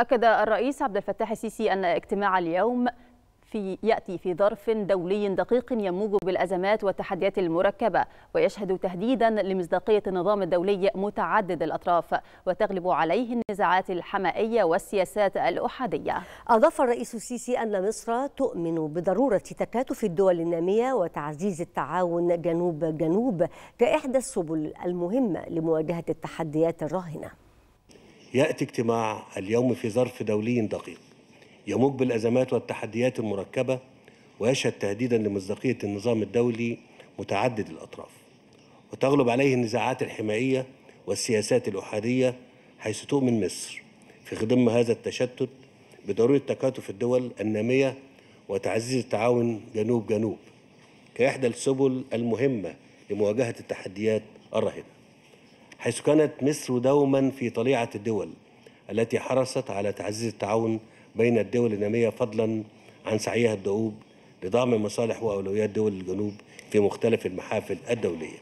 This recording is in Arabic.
أكد الرئيس عبد الفتاح السيسي أن اجتماع اليوم في يأتي في ظرف دولي دقيق يموج بالأزمات والتحديات المركبة ويشهد تهديدا لمصداقية النظام الدولي متعدد الأطراف وتغلب عليه النزاعات الحمائية والسياسات الأحادية أضاف الرئيس السيسي أن مصر تؤمن بضرورة تكاتف الدول النامية وتعزيز التعاون جنوب جنوب كإحدى السبل المهمة لمواجهة التحديات الراهنة يأتي اجتماع اليوم في ظرف دولي دقيق يموج بالأزمات والتحديات المركبة ويشهد تهديدا لمصداقية النظام الدولي متعدد الأطراف وتغلب عليه النزاعات الحمائية والسياسات الأحادية حيث تؤمن مصر في خضم هذا التشتت بضرورة تكاتف الدول النامية وتعزيز التعاون جنوب جنوب كإحدى السبل المهمة لمواجهة التحديات الراهنة حيث كانت مصر دوما في طليعة الدول التي حرصت على تعزيز التعاون بين الدول النامية فضلا عن سعيها الدؤوب لدعم مصالح وأولويات دول الجنوب في مختلف المحافل الدولية